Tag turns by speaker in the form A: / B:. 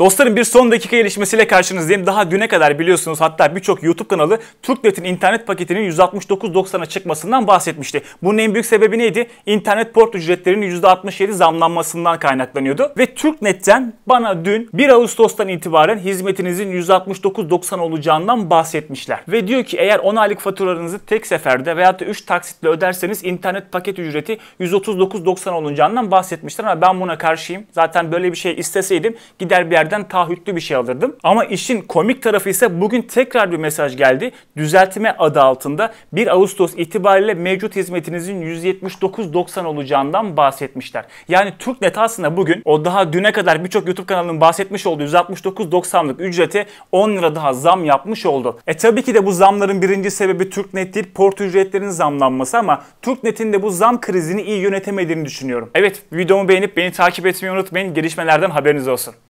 A: Dostlarım bir son dakika gelişmesiyle karşınızdayım. Daha düne kadar biliyorsunuz hatta birçok YouTube kanalı TürkNet'in internet paketinin 169.90'a çıkmasından bahsetmişti. Bunun en büyük sebebi neydi? İnternet port ücretlerinin %67 zamlanmasından kaynaklanıyordu. Ve TürkNet'ten bana dün 1 Ağustos'tan itibaren hizmetinizin 169.90 olacağından bahsetmişler. Ve diyor ki eğer 10 aylık faturalarınızı tek seferde veya da 3 taksitle öderseniz internet paket ücreti 139.90 olacağından bahsetmişler. Ama ben buna karşıyım. Zaten böyle bir şey isteseydim gider bir yerde sizlerden taahhütlü bir şey alırdım. Ama işin komik tarafı ise bugün tekrar bir mesaj geldi. Düzeltme adı altında 1 Ağustos itibariyle mevcut hizmetinizin 179.90 olacağından bahsetmişler. Yani TürkNet aslında bugün o daha düne kadar birçok YouTube kanalının bahsetmiş olduğu 169.90'lık ücrete 10 lira daha zam yapmış oldu. E tabii ki de bu zamların birinci sebebi TürkNet değil port ücretlerinin zamlanması ama TürkNet'in de bu zam krizini iyi yönetemediğini düşünüyorum. Evet videomu beğenip beni takip etmeyi unutmayın. Gelişmelerden haberiniz olsun.